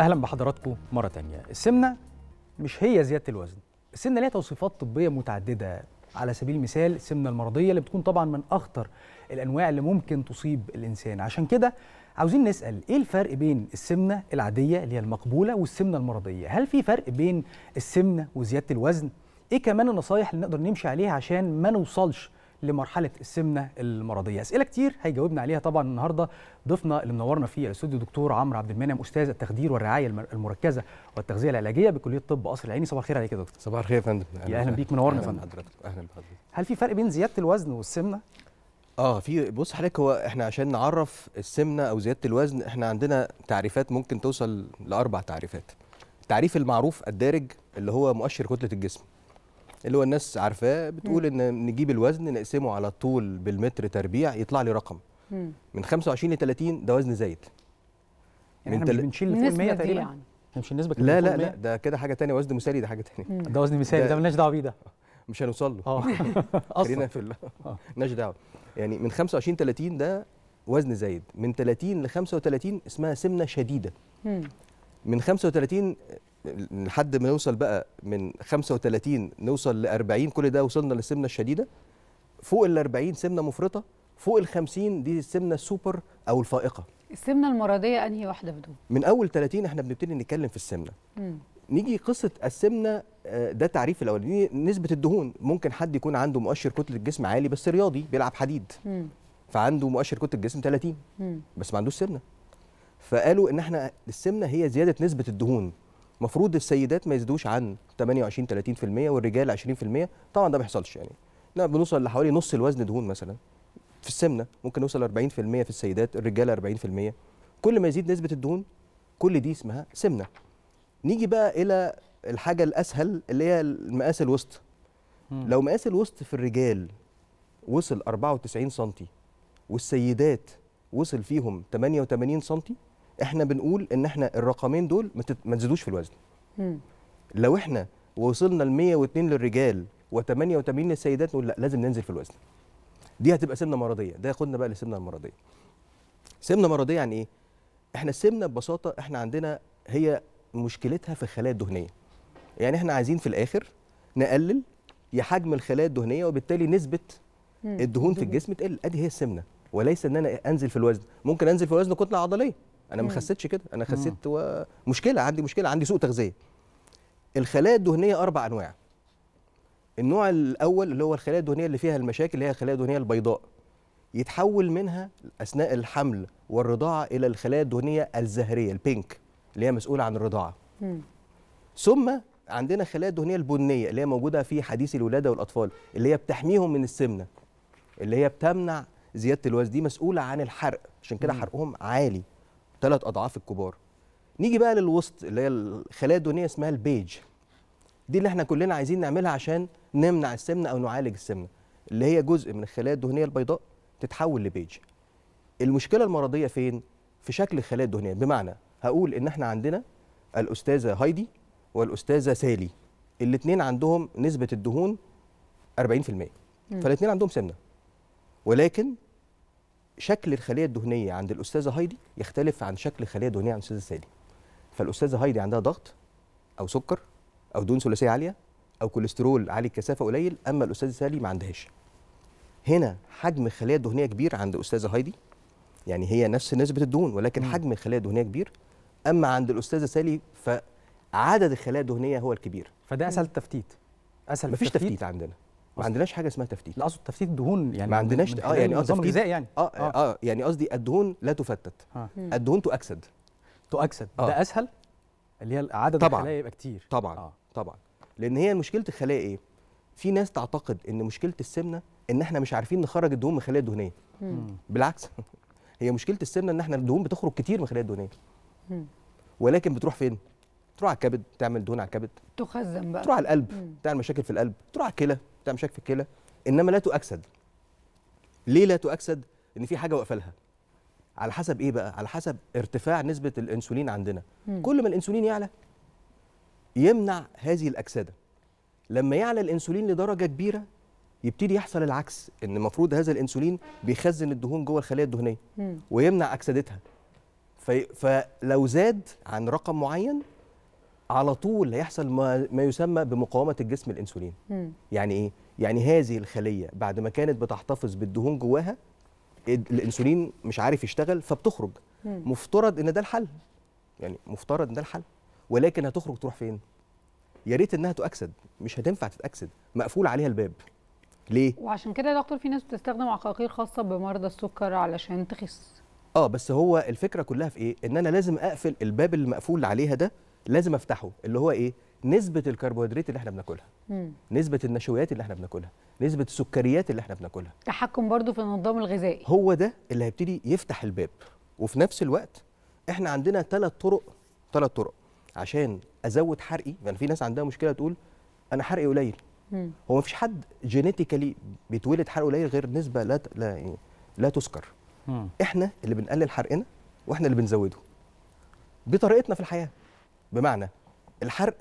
اهلا بحضراتكم مره تانية السمنه مش هي زياده الوزن السمنه ليها توصيفات طبيه متعدده على سبيل المثال السمنه المرضيه اللي بتكون طبعا من اخطر الانواع اللي ممكن تصيب الانسان عشان كده عاوزين نسال ايه الفرق بين السمنه العاديه اللي هي المقبوله والسمنه المرضيه هل في فرق بين السمنه وزياده الوزن ايه كمان النصايح اللي نقدر نمشي عليها عشان ما نوصلش لمرحله السمنه المرضيه اسئله كتير هيجاوبنا عليها طبعا النهارده ضيفنا اللي منورنا فيه الاستوديو دكتور عمرو عبد المنعم استاذ التخدير والرعايه المركزه والتغذيه العلاجيه بكليه الطب قصر العيني صباح الخير عليك يا دكتور صباح الخير يا فندم يا اهلا بيك منورنا يا فندم حضرتك اهلا بحضرتك هل في فرق بين زياده الوزن والسمنه اه في بص حضرتك هو احنا عشان نعرف السمنه او زياده الوزن احنا عندنا تعريفات ممكن توصل لاربع تعريفات التعريف المعروف الدارج اللي هو مؤشر كتله الجسم اللي هو الناس عارفاه بتقول ان نجيب الوزن نقسمه على الطول بالمتر تربيع يطلع لي رقم من 25 ل 30 ده وزن زايد يعني احنا تل... مش بنشيل اللي فوق 100 تقريبا يعني. مش النسبه لا لا لا ده كده حاجه ثانيه وزن مثالي ده حاجه ثانيه ده وزن مثالي ده مالناش دعوه بيه ده مش هنوصل له اه خلينا في آه. مالناش دعوه يعني من 25 30 ده وزن زايد من 30 ل 35 اسمها سمنه شديده من 35 لحد ما نوصل بقى من 35 نوصل ل 40 كل ده وصلنا للسمنه الشديده فوق ال 40 سمنه مفرطه فوق ال 50 دي السمنه السوبر او الفائقه السمنه المرضيه انهي واحده بدون من اول 30 احنا بنبتدي نتكلم في السمنه م. نيجي قصه السمنه آه، ده تعريف الاولاني نسبه الدهون ممكن حد يكون عنده مؤشر كتله الجسم عالي بس رياضي بيلعب حديد م. فعنده مؤشر كتله الجسم 30 م. بس ما عندوش سمنه فقالوا ان احنا السمنه هي زياده نسبه الدهون المفروض السيدات ما يزيدوش عن 28 30% والرجال 20% طبعا ده ما بيحصلش يعني لا بنوصل لحوالي نص الوزن دهون مثلا في السمنه ممكن نوصل 40% في السيدات الرجاله 40% كل ما يزيد نسبه الدهون كل دي اسمها سمنه نيجي بقى الى الحاجه الاسهل اللي هي المقاس الوسط لو مقاس الوسط في الرجال وصل 94 سم والسيدات وصل فيهم 88 سم احنا بنقول ان احنا الرقمين دول ما تزيدوش في الوزن مم. لو احنا وصلنا ل 102 للرجال و88 للسيدات نقول لا لازم ننزل في الوزن دي هتبقى سمنه مرضيه ده ياخدنا بقى للسمنه المرضيه سمنه مرضيه يعني ايه احنا السمنه ببساطه احنا عندنا هي مشكلتها في الخلايا الدهنيه يعني احنا عايزين في الاخر نقلل يا حجم الخلايا الدهنيه وبالتالي نسبه الدهون في الجسم تقل ادي هي السمنه وليس ان انا انزل في الوزن ممكن انزل في الوزن كتله عضليه انا ما خسيتش كده انا خسيت مشكله عندي مشكله عندي سوء تغذيه الخلايا الدهنيه اربع انواع النوع الاول اللي هو الخلايا الدهنيه اللي فيها المشاكل اللي هي الخلايا الدهنيه البيضاء يتحول منها اثناء الحمل والرضاعه الى الخلايا الدهنيه الزهريه البينك اللي هي مسؤوله عن الرضاعه ثم عندنا خلايا الدهنيه البنيه اللي هي موجوده في حديث الولاده والاطفال اللي هي بتحميهم من السمنه اللي هي بتمنع زياده الوزن دي مسؤوله عن الحرق عشان كده حرقهم عالي ثلاث اضعاف الكبار نيجي بقى للوسط اللي هي الخلايا الدهنيه اسمها البيج دي اللي احنا كلنا عايزين نعملها عشان نمنع السمنه او نعالج السمنه اللي هي جزء من الخلايا الدهنيه البيضاء تتحول لبيج المشكله المرضيه فين في شكل الخلايا الدهنيه بمعنى هقول ان احنا عندنا الاستاذه هايدي والاستاذه سالي الاثنين عندهم نسبه الدهون 40% فالاثنين عندهم سمنه ولكن شكل الخليه الدهنيه عند الاستاذه هايدي يختلف عن شكل الخليه الدهنيه عند الاستاذه سالي فالاستاذه هايدي عندها ضغط او سكر او دهون ثلاثيه عاليه او كوليسترول عالي الكثافه قليل اما الاستاذه سالي ما عندهاش هنا حجم الخليه الدهنيه كبير عند الاستاذه هايدي يعني هي نفس نسبه الدهون ولكن م. حجم الخليه الدهنيه كبير اما عند الاستاذه سالي فعدد الخلايا الدهنيه هو الكبير فده اسهل تفتيت اسهل مفيش تفتيت, تفتيت عندنا ما عندناش حاجه اسمها تفتيت لا اقصد تفتيت الدهون يعني ما عندناش اه يعني, يعني اه تفتيت يعني اه اه يعني قصدي الدهون لا تفتت آه. الدهون تؤكسد تؤكسد آه. ده اسهل اللي هي عدد الخلايا يبقى كتير طبعا آه. طبعا لان هي مشكله الخلايا ايه في ناس تعتقد ان مشكله السمنه ان احنا مش عارفين نخرج الدهون من الخلايا الدهنيه مم. بالعكس هي مشكله السمنه ان احنا الدهون بتخرج كتير من الخلايا الدهنيه مم. ولكن بتروح فين تروح على الكبد تعمل دهون على الكبد تخزن بقى تروح على القلب مم. تعمل مشاكل في القلب تروح على الكلى بتاع مشاك في الكلى انما لا تؤكسد ليه لا تؤكسد ان في حاجه واقفه لها على حسب ايه بقى على حسب ارتفاع نسبه الانسولين عندنا مم. كل ما الانسولين يعلى يمنع هذه الاكسده لما يعلى الانسولين لدرجه كبيره يبتدي يحصل العكس ان المفروض هذا الانسولين بيخزن الدهون جوه الخلايا الدهنيه مم. ويمنع اكسدتها فلو زاد عن رقم معين على طول هيحصل ما, ما يسمى بمقاومه الجسم الانسولين م. يعني ايه يعني هذه الخليه بعد ما كانت بتحتفظ بالدهون جواها الانسولين مش عارف يشتغل فبتخرج م. مفترض ان ده الحل يعني مفترض ان ده الحل ولكن هتخرج تروح فين يا ريت انها تؤكسد مش هتنفع تتاكسد مقفول عليها الباب ليه وعشان كده يا دكتور في ناس بتستخدم عقاقير خاصه بمرضى السكر علشان تخس اه بس هو الفكره كلها في ايه ان انا لازم اقفل الباب المقفول عليها ده لازم افتحه اللي هو ايه نسبه الكربوهيدرات اللي احنا بناكلها نسبه النشويات اللي احنا بناكلها نسبه السكريات اللي احنا بناكلها تحكم برضو في النظام الغذائي هو ده اللي هيبتدي يفتح الباب وفي نفس الوقت احنا عندنا ثلاث طرق ثلاث طرق عشان ازود حرقي يعني في ناس عندها مشكله تقول انا حرقي قليل مم. هو مفيش حد جينيتيكالي بيتولد حرق قليل غير نسبه لا لا, يعني لا تذكر احنا اللي بنقلل حرقنا واحنا اللي بنزوده بطريقتنا في الحياه بمعنى الحرق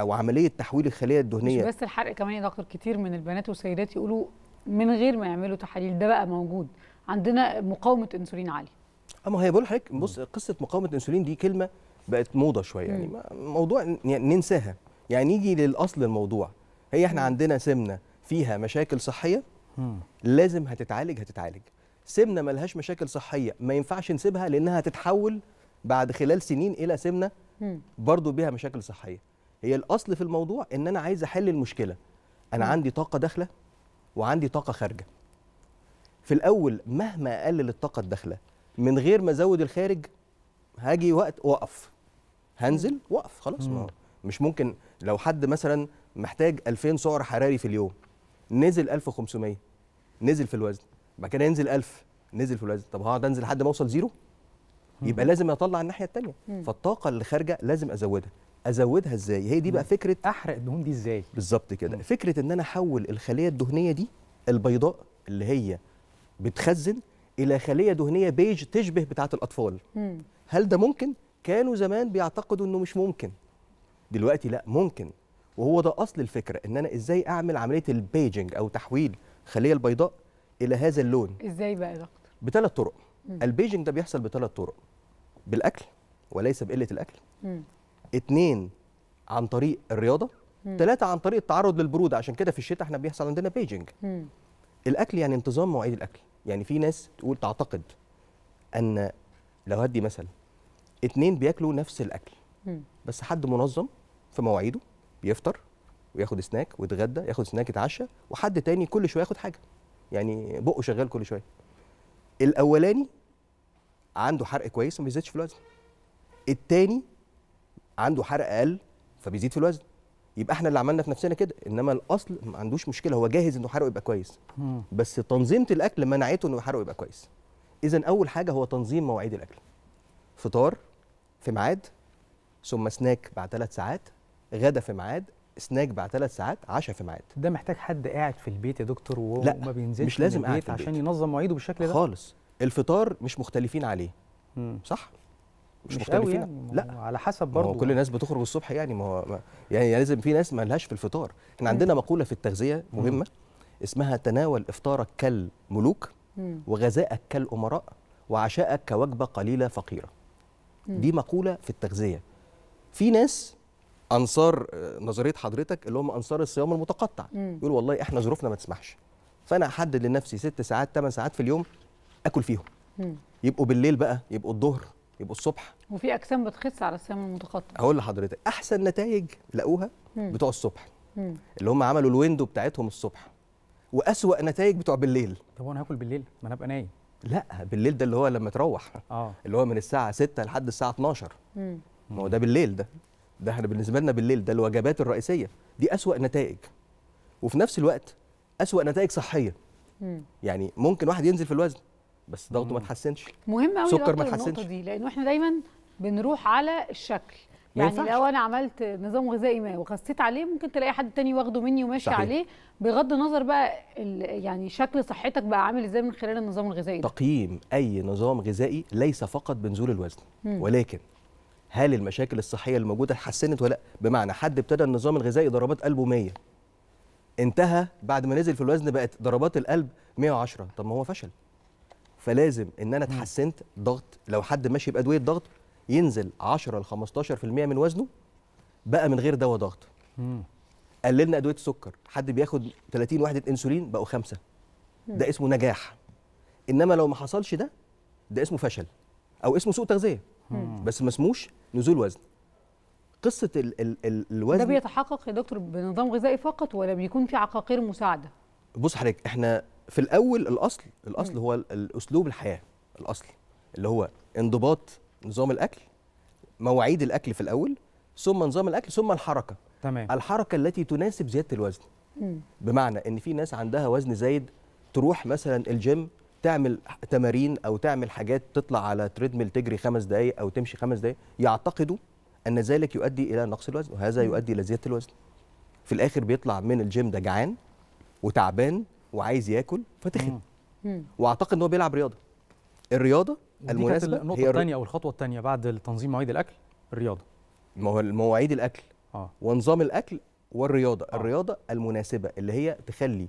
او عمليه تحويل الخليه الدهنيه مش بس الحرق كمان يا دكتور كتير من البنات والسيدات يقولوا من غير ما يعملوا تحاليل ده بقى موجود عندنا مقاومه انسولين عاليه أه، اما هي بقول لحضرتك بص قصه مقاومه انسولين دي كلمه بقت موضه شويه يعني موضوع يعني ننساها يعني نيجي للاصل الموضوع هي احنا عندنا سمنه فيها مشاكل صحيه لازم هتتعالج هتتعالج سمنه ملهاش مشاكل صحيه ما ينفعش نسيبها لانها هتتحول بعد خلال سنين الى سمنه برضو بيها مشاكل صحيه هي الاصل في الموضوع ان انا عايز احل المشكله انا عندي طاقه داخله وعندي طاقه خارجه في الاول مهما اقلل الطاقه الداخله من غير ما ازود الخارج هاجي وقت وقف هنزل وقف خلاص ما مش ممكن لو حد مثلا محتاج 2000 سعر حراري في اليوم نزل 1500 نزل في الوزن بعد كده ينزل 1000 نزل في الوزن طب هقعد انزل لحد ما اوصل زيرو يبقى لازم اطلع الناحيه الثانيه فالطاقه اللي خارجه لازم ازودها ازودها ازاي هي دي بقى فكره احرق الدهون دي ازاي بالظبط كده فكره ان انا احول الخليه الدهنيه دي البيضاء اللي هي بتخزن الى خليه دهنيه بيج تشبه بتاعه الاطفال هل ده ممكن كانوا زمان بيعتقدوا انه مش ممكن دلوقتي لا ممكن وهو ده اصل الفكره ان انا ازاي اعمل عمليه البيجنج او تحويل الخليه البيضاء الى هذا اللون ازاي بقى يا دكتور بثلاث طرق البيجنج ده بيحصل بثلاث طرق بالاكل وليس بقله الاكل مم. اتنين عن طريق الرياضه مم. تلاته عن طريق التعرض للبروده عشان كده في الشتاء احنا بيحصل عندنا بيجنج مم. الاكل يعني انتظام مواعيد الاكل يعني في ناس تقول تعتقد ان لو هدي مثل اتنين بياكلوا نفس الاكل مم. بس حد منظم في مواعيده بيفطر وياخد سناك ويتغدى ياخد سناك يتعشى وحد تاني كل شويه ياخد حاجه يعني بقه شغال كل شويه الاولاني عنده حرق كويس وما بيزيدش في الوزن التاني عنده حرق اقل فبيزيد في الوزن يبقى احنا اللي عملنا في نفسنا كده انما الاصل ما عندوش مشكله هو جاهز انه حرقه يبقى كويس بس تنظيمه الاكل منعته انه حرقه يبقى كويس اذا اول حاجه هو تنظيم مواعيد الاكل فطار في ميعاد ثم سناك بعد ثلاث ساعات غدا في ميعاد سناك بعد ثلاث ساعات عشاء في ميعاد ده محتاج حد قاعد في البيت يا دكتور وما بينزلش مش لازم قاعد في البيت عشان ينظم مواعيده بالشكل ده خالص الفطار مش مختلفين عليه مم. صح مش, مش مختلفين يعني لا على حسب برضه كل الناس بتخرج الصبح يعني ما هو يعني لازم في ناس ما لهاش في الفطار احنا عندنا مقوله في التغذيه مهمه مم. اسمها تناول افطارك كالملوك وغذائك كالامراء وعشاءك كوجبه قليله فقيره مم. دي مقوله في التغذيه في ناس انصار آه، نظريه حضرتك اللي هم انصار الصيام المتقطع يقول والله احنا ظروفنا ما تسمحش فانا احدد لنفسي ست ساعات ثمان ساعات في اليوم اكل فيهم يبقوا بالليل بقى يبقوا الظهر يبقوا الصبح وفي اجسام بتخس على الصيام المتقطع هقول لحضرتك احسن نتائج لقوها مم. بتوع الصبح مم. اللي هم عملوا الويندو بتاعتهم الصبح واسوا نتائج بتوع بالليل طب وانا هاكل بالليل ما انا ابقى نايم لا بالليل ده اللي هو لما تروح آه. اللي هو من الساعه 6 لحد الساعه 12 ما هو ده بالليل ده ده احنا بالنسبه لنا بالليل ده الوجبات الرئيسيه دي اسوا نتائج وفي نفس الوقت اسوا نتائج صحيه يعني ممكن واحد ينزل في الوزن بس ضغطه ما تحسنش مهم قوي سكر ما تحسنش دي لانه احنا دايما بنروح على الشكل يعني لو انا عملت نظام غذائي ما وخسيت عليه ممكن تلاقي حد تاني واخده مني وماشي صحيح. عليه بغض النظر بقى يعني شكل صحتك بقى عامل ازاي من خلال النظام الغذائي تقييم اي نظام غذائي ليس فقط بنزول الوزن مم. ولكن هل المشاكل الصحيه اللي موجوده اتحسنت ولا لا بمعنى حد ابتدى النظام الغذائي ضربات قلبه 100 انتهى بعد ما نزل في الوزن بقت ضربات القلب 110 طب ما هو فشل فلازم ان انا اتحسنت ضغط لو حد ماشي بادويه ضغط ينزل 10 ل 15% من وزنه بقى من غير دواء ضغط قللنا ادويه السكر حد بياخد 30 وحده انسولين بقوا خمسه ده اسمه نجاح انما لو ما حصلش ده ده اسمه فشل او اسمه سوء تغذيه بس ما اسموش نزول وزن قصه الـ الـ الـ الوزن ده بيتحقق يا دكتور بنظام غذائي فقط ولا بيكون في عقاقير مساعده بص حضرتك احنا في الاول الاصل الاصل مم. هو الاسلوب الحياه الاصل اللي هو انضباط نظام الاكل مواعيد الاكل في الاول ثم نظام الاكل ثم الحركه تمام الحركه التي تناسب زياده الوزن مم. بمعنى ان في ناس عندها وزن زايد تروح مثلا الجيم تعمل تمارين او تعمل حاجات تطلع على تريدميل تجري خمس دقائق او تمشي خمس دقائق يعتقدوا ان ذلك يؤدي الى نقص الوزن وهذا يؤدي الى زياده الوزن في الاخر بيطلع من الجيم ده جعان وتعبان وعايز ياكل فتخن واعتقد ان هو بيلعب رياضه الرياضه المناسبه النقطه الثانيه او الخطوه الثانيه بعد تنظيم مواعيد الاكل الرياضه ما هو مواعيد الاكل آه. ونظام الاكل والرياضه آه. الرياضه المناسبه اللي هي تخلي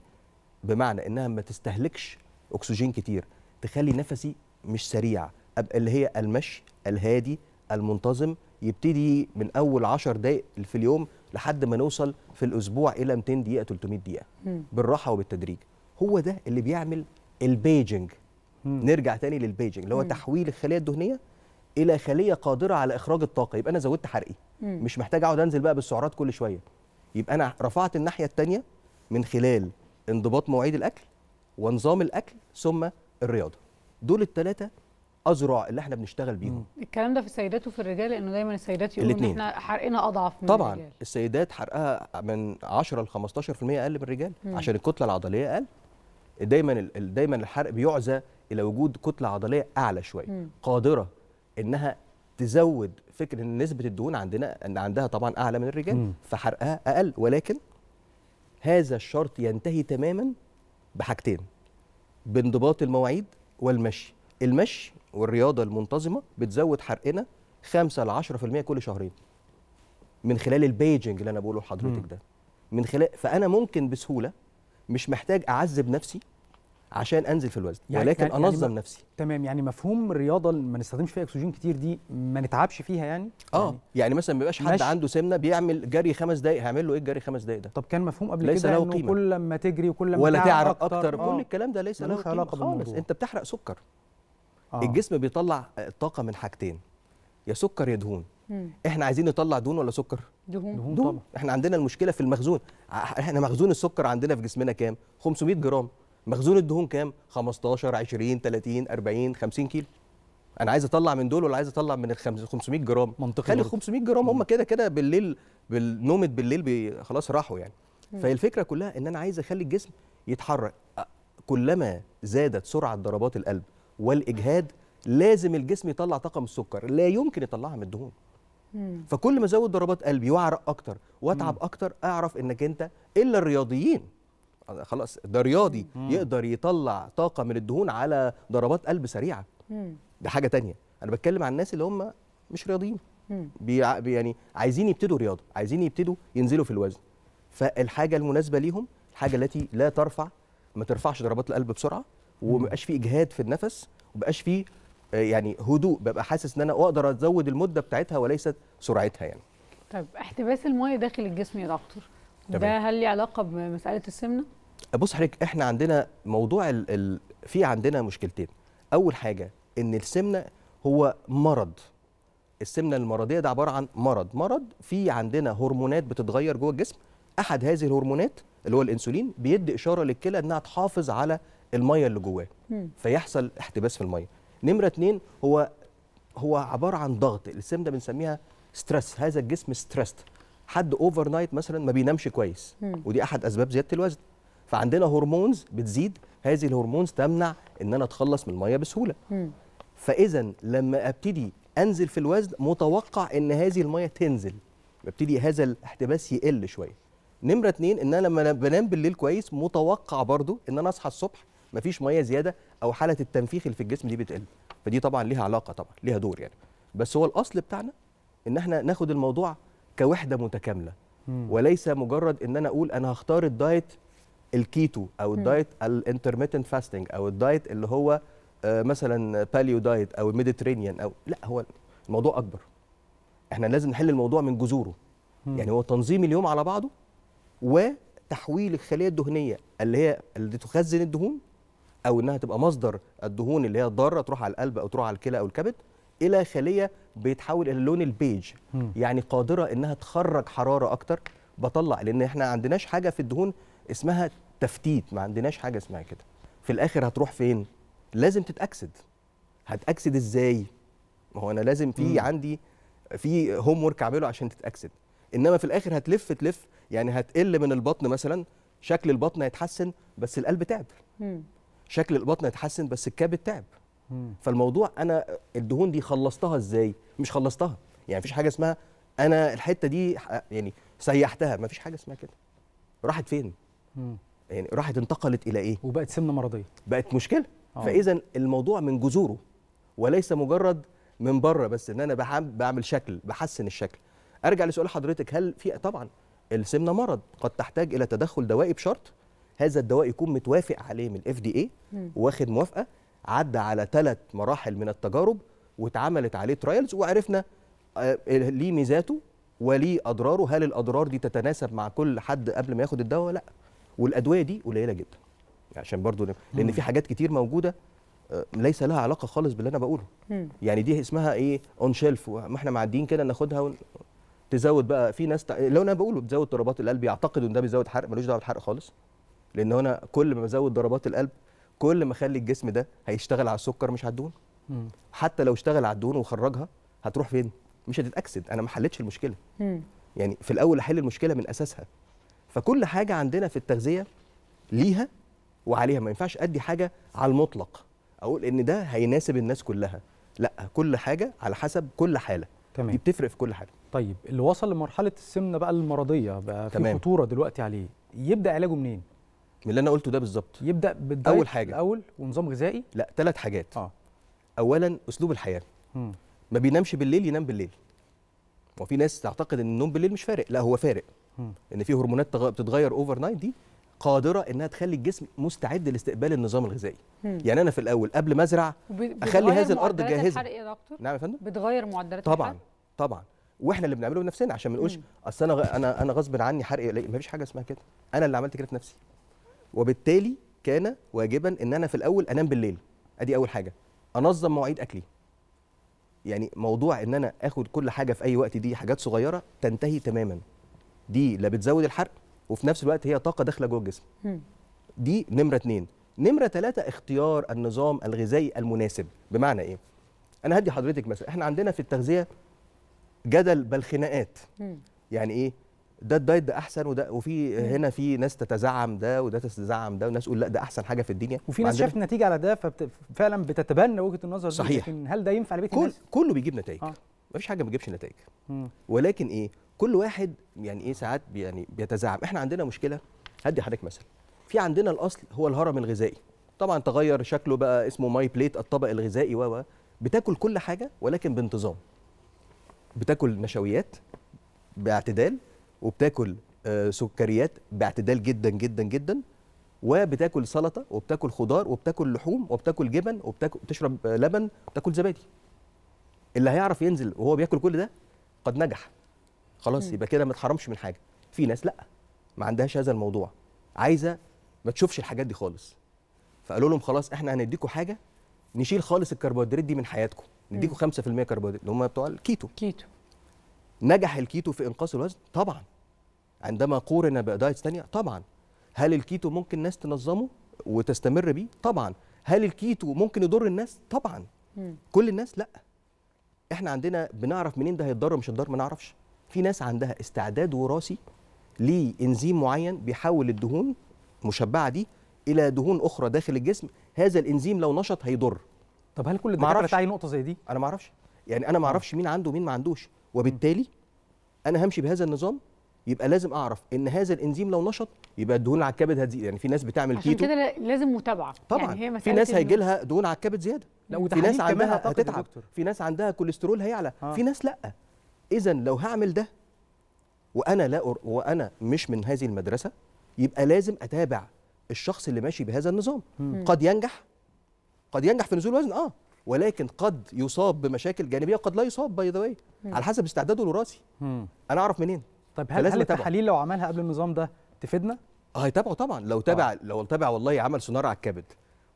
بمعنى انها ما تستهلكش اكسجين كتير تخلي نفسي مش سريع ابقى اللي هي المشي الهادي المنتظم يبتدي من اول 10 دقائق في اليوم لحد ما نوصل في الاسبوع الى 200 دقيقه 300 دقيقه بالراحه وبالتدريج هو ده اللي بيعمل البيجنج نرجع تاني للبيجنج اللي هو تحويل الخليه الدهنيه الى خليه قادره على اخراج الطاقه يبقى انا زودت حرقي مش محتاج اقعد انزل بقى بالسعرات كل شويه يبقى انا رفعت الناحيه الثانيه من خلال انضباط مواعيد الاكل ونظام الاكل ثم الرياضه دول الثلاثه اذرع اللي احنا بنشتغل بيهم الكلام ده في السيدات وفي الرجال لانه دايما السيدات يقولوا ان احنا حرقنا اضعف من طبعا الرجال. السيدات حرقها من 10 ل 15% اقل من الرجال مم. عشان الكتله العضليه اقل دايما دايما الحرق بيعزى الى وجود كتله عضليه اعلى شويه قادره انها تزود فكره ان نسبه الدهون عندنا ان عندها طبعا اعلى من الرجال مم. فحرقها اقل ولكن هذا الشرط ينتهي تماما بحاجتين بانضباط المواعيد والمشي المشي والرياضه المنتظمه بتزود حرقنا 5 ل 10% كل شهرين من خلال البيجنج اللي انا بقوله لحضرتك ده من خلال فانا ممكن بسهوله مش محتاج اعذب نفسي عشان انزل في الوزن يعني ولكن يعني انظم يعني نفسي تمام يعني مفهوم الرياضه اللي ما نستخدمش فيها اكسجين كتير دي ما نتعبش فيها يعني اه يعني, يعني مثلا ما يبقاش حد عنده سمنه بيعمل جري خمس دقائق هعمل له ايه الجري خمس دقائق ده طب كان مفهوم قبل كده انه قيمة. كل ما تجري وكل ما ولا تعرق اكتر, أكتر. كل آه. الكلام ده ليس له قيمه خالص انت بتحرق سكر آه. الجسم بيطلع آه، طاقه من حاجتين يا سكر يا دهون مم. احنا عايزين نطلع دهون ولا سكر دهون دهون, دهون. طبعا. احنا عندنا المشكله في المخزون آه، احنا مخزون السكر عندنا في جسمنا كام 500 جرام مخزون الدهون كام 15 20 30 40 50 كيلو انا عايز اطلع من دول ولا عايز اطلع من ال 500 جرام منطقي خلي 500 جرام هم كده كده بالليل بالنومة بالليل خلاص راحوا يعني فالفكره كلها ان انا عايز اخلي الجسم يتحرك كلما زادت سرعه ضربات القلب والاجهاد لازم الجسم يطلع طاقم السكر لا يمكن يطلعها من الدهون فكل ما ازود ضربات قلبي واعرق اكتر واتعب اكتر اعرف انك انت الا الرياضيين خلاص ده رياضي مم. يقدر يطلع طاقه من الدهون على ضربات قلب سريعه مم. ده حاجه تانية انا بتكلم عن الناس اللي هم مش رياضيين بيع... بي يعني عايزين يبتدوا رياضه عايزين يبتدوا ينزلوا في الوزن فالحاجه المناسبه ليهم الحاجه التي لا ترفع ما ترفعش ضربات القلب بسرعه ومبقاش في اجهاد في النفس ومبقاش في آه، يعني هدوء ببقى حاسس ان انا اقدر ازود المده بتاعتها وليست سرعتها يعني طيب احتباس المياه داخل الجسم يا دكتور ده هل ليه علاقه بمساله السمنه؟ بص حضرتك احنا عندنا موضوع ال ال في عندنا مشكلتين اول حاجه ان السمنه هو مرض السمنه المرضيه ده عباره عن مرض مرض في عندنا هرمونات بتتغير جوه الجسم احد هذه الهرمونات اللي هو الانسولين بيدي اشاره للكلى انها تحافظ على الميه اللي جواه فيحصل احتباس في الميه نمره اتنين هو هو عباره عن ضغط السمنه بنسميها ستريس هذا الجسم ستريس حد اوفر نايت مثلا ما بينامش كويس ودي احد اسباب زياده الوزن فعندنا هرمونز بتزيد هذه الهرمونز تمنع ان انا اتخلص من الميه بسهوله فاذا لما ابتدي انزل في الوزن متوقع ان هذه الميه تنزل ببتدي هذا الاحتباس يقل شويه نمره اتنين ان انا لما بنام بالليل كويس متوقع برضو ان انا اصحى الصبح مفيش ميه زياده او حاله التنفيخ اللي في الجسم دي بتقل فدي طبعا ليها علاقه طبعا ليها دور يعني بس هو الاصل بتاعنا ان احنا ناخد الموضوع كوحده متكامله وليس مجرد ان انا اقول انا هختار الدايت الكيتو او الدايت الانترميتنت فاستنج او الدايت اللي هو آه، مثلا باليو دايت او الميديترينيان او لا هو الموضوع اكبر احنا لازم نحل الموضوع من جذوره يعني هو تنظيم اليوم على بعضه وتحويل الخليه الدهنيه اللي هي اللي تخزن الدهون او انها تبقى مصدر الدهون اللي هي ضاره تروح على القلب او تروح على الكلى او الكبد الى خليه بيتحول الى اللون البيج يعني قادره انها تخرج حراره اكتر بطلع لان احنا ما عندناش حاجه في الدهون اسمها تفتيت ما عندناش حاجه اسمها كده في الاخر هتروح فين لازم تتاكسد هتاكسد ازاي ما هو انا لازم في عندي في هوم ورك اعمله عشان تتاكسد انما في الاخر هتلف تلف يعني هتقل من البطن مثلا شكل البطن هيتحسن بس القلب تعب شكل البطن هيتحسن بس الكبد تعب فالموضوع انا الدهون دي خلصتها ازاي مش خلصتها يعني مفيش حاجه اسمها انا الحته دي يعني سيحتها مفيش حاجه اسمها كده راحت فين مم. يعني راحت انتقلت الى ايه وبقت سمنه مرضيه بقت مشكله آه. فاذا الموضوع من جذوره وليس مجرد من بره بس ان انا بعمل شكل بحسن الشكل ارجع لسؤال حضرتك هل في طبعا السمنه مرض قد تحتاج الى تدخل دوائي بشرط هذا الدواء يكون متوافق عليه من الاف دي اي واخد موافقه عدى على ثلاث مراحل من التجارب واتعملت عليه ترايلز وعرفنا آه، ليه ميزاته وليه اضراره هل الاضرار دي تتناسب مع كل حد قبل ما ياخد الدواء ولا لا والادويه دي قليله جدا عشان برضو لان في حاجات كتير موجوده آه، ليس لها علاقه خالص باللي انا بقوله يعني دي اسمها ايه اون شيلف ما احنا معديين كده ناخدها ون... تزود بقى في ناس لو انا بقوله بتزود ضربات القلب يعتقد ان ده بيزود حرق ملوش دعوه بالحرق خالص لان هنا كل ما بزود ضربات القلب كل ما اخلي الجسم ده هيشتغل على السكر مش على الدهون حتى لو اشتغل على الدهون وخرجها هتروح فين مش هتتاكسد انا ما حلتش المشكله مم. يعني في الاول احل المشكله من اساسها فكل حاجه عندنا في التغذيه ليها وعليها ما ينفعش ادي حاجه على المطلق اقول ان ده هيناسب الناس كلها لا كل حاجه على حسب كل حاله تمام. دي بتفرق في كل حاجه طيب اللي وصل لمرحله السمنه بقى المرضيه بقى في خطوره دلوقتي عليه يبدا علاجه منين من اللي انا قلته ده بالظبط يبدا بالدايت اول حاجه الاول ونظام غذائي لا ثلاث حاجات اه اولا اسلوب الحياه م. ما بينامش بالليل ينام بالليل وفي ناس تعتقد ان النوم بالليل مش فارق لا هو فارق م. ان في هرمونات بتتغير اوفر نايت دي قادره انها تخلي الجسم مستعد لاستقبال النظام الغذائي م. يعني انا في الاول قبل ما ازرع اخلي هذه الارض جاهزه الحرق يا دكتور نعم يا فندم بتغير معدلات طبعا الحرق؟ طبعا واحنا اللي بنعمله لنفسنا عشان ما نقولش اصل انا انا انا غصب عني حرق ما فيش حاجه اسمها كده انا اللي عملت كده في نفسي وبالتالي كان واجبا ان انا في الاول انام بالليل ادي اول حاجه انظم مواعيد اكلي يعني موضوع ان انا اخد كل حاجه في اي وقت دي حاجات صغيره تنتهي تماما دي لا بتزود الحرق وفي نفس الوقت هي طاقه داخله جوه الجسم دي نمره اتنين نمره ثلاثه اختيار النظام الغذائي المناسب بمعنى ايه انا هدي حضرتك مثلا احنا عندنا في التغذيه جدل بل خناقات يعني ايه ده الدايت ده احسن وده وفي هنا في ناس تتزعم ده وده تتزعم ده وناس تقول لا ده احسن حاجه في الدنيا وفي ناس شافت نتيجه على ده ففعلا بتتبنى وجهه النظر دي صحيح لكن هل ده ينفع لبيت كل الناس؟ كله بيجيب نتائج آه. مفيش حاجه ما بتجيبش نتائج ولكن ايه كل واحد يعني ايه ساعات يعني بيتزعم احنا عندنا مشكله هدي حضرتك مثلا في عندنا الاصل هو الهرم الغذائي طبعا تغير شكله بقى اسمه ماي بليت الطبق الغذائي و بتاكل كل حاجه ولكن بانتظام بتاكل نشويات باعتدال وبتاكل آه، سكريات باعتدال جدا جدا جدا وبتاكل سلطه وبتاكل خضار وبتاكل لحوم وبتاكل جبن وبتاكل بتشرب لبن وبتاكل زبادي اللي هيعرف ينزل وهو بياكل كل ده قد نجح خلاص يبقى كده ما اتحرمش من حاجه في ناس لا ما عندهاش هذا الموضوع عايزه ما تشوفش الحاجات دي خالص فقالوا لهم خلاص احنا هنديكم حاجه نشيل خالص الكربوهيدرات دي من حياتكم نديكم 5% كربوهيدرات اللي هم بتوع الكيتو كيتو نجح الكيتو في انقاص الوزن طبعا عندما قورن بدايتس ثانيه طبعا هل الكيتو ممكن الناس تنظمه وتستمر بيه طبعا هل الكيتو ممكن يضر الناس طبعا مم. كل الناس لا احنا عندنا بنعرف منين ده هيتضر مش هيتضر ما نعرفش في ناس عندها استعداد وراثي لانزيم معين بيحول الدهون المشبعه دي الى دهون اخرى داخل الجسم هذا الانزيم لو نشط هيضر طب هل كل الدكاتره تعي نقطه زي دي انا ما اعرفش يعني انا ما اعرفش مين عنده ومين ما عندوش وبالتالي انا همشي بهذا النظام يبقى لازم اعرف ان هذا الانزيم لو نشط يبقى الدهون على الكبد هتزيد يعني في ناس بتعمل عشان كيتو عشان كده لازم متابعه يعني طبعا يعني هي في ناس هيجي لها دهون على الكبد زياده لو في ناس عندها هتتعب في ناس عندها كوليسترول هيعلى آه. في ناس لا اذا لو هعمل ده وانا لا أر... وانا مش من هذه المدرسه يبقى لازم اتابع الشخص اللي ماشي بهذا النظام مم. قد ينجح قد ينجح في نزول وزن اه ولكن قد يصاب بمشاكل جانبيه وقد لا يصاب باي ذا على حسب استعداده الوراثي انا اعرف منين طيب هل هل التحاليل لو عملها قبل النظام ده تفيدنا؟ آه، هيتابعوا طبعا لو تابع آه. لو تابع والله عمل سونار على الكبد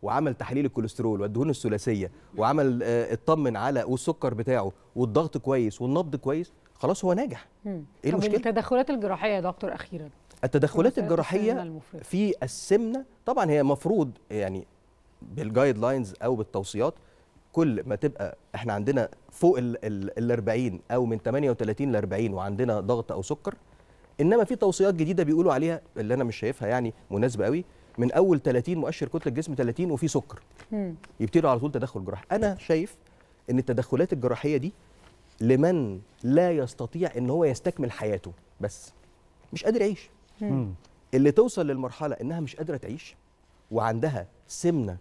وعمل تحليل الكوليسترول والدهون الثلاثيه وعمل آه، اطمن على والسكر بتاعه والضغط كويس والنبض كويس خلاص هو ناجح ايه المشكله التدخلات الجراحيه يا دكتور اخيرا التدخلات الجراحيه في السمنه طبعا هي مفروض يعني بالجايد لاينز او بالتوصيات كل ما تبقى احنا عندنا فوق ال 40 او من 38 ل 40 وعندنا ضغط او سكر انما في توصيات جديده بيقولوا عليها اللي انا مش شايفها يعني مناسبه قوي من اول 30 مؤشر كتله الجسم 30 وفي سكر يبتدوا على طول تدخل جراحي انا شايف ان التدخلات الجراحيه دي لمن لا يستطيع ان هو يستكمل حياته بس مش قادر يعيش اللي توصل للمرحله انها مش قادره تعيش وعندها سمنه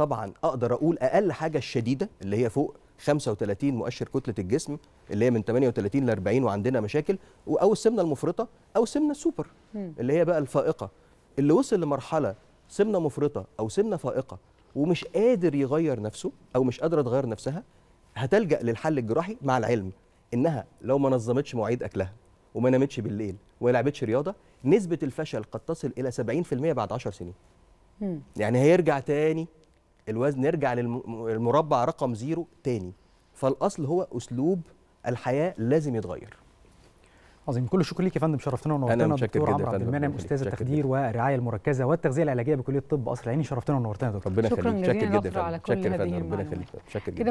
طبعا اقدر اقول اقل حاجه الشديده اللي هي فوق 35 مؤشر كتله الجسم اللي هي من 38 ل 40 وعندنا مشاكل او السمنه المفرطه او السمنه السوبر اللي هي بقى الفائقه اللي وصل لمرحله سمنه مفرطه او سمنه فائقه ومش قادر يغير نفسه او مش قادره تغير نفسها هتلجا للحل الجراحي مع العلم انها لو ما نظمتش مواعيد اكلها وما نامتش بالليل وما لعبتش رياضه نسبه الفشل قد تصل الى 70% بعد 10 سنين يعني هيرجع تاني الوزن يرجع للمربع رقم زيرو تاني فالاصل هو اسلوب الحياه لازم يتغير عظيم كل الشكر ليك يا فندم شرفتنا ونورتنا دكتور عمرو عبد المنعم استاذ التخدير والرعايه المركزه والتغذيه العلاجيه بكليه الطب قصر العيني شرفتنا ونورتنا يا دكتور ربنا يخليك شكرا جدا ربنا يخليك شكر جدا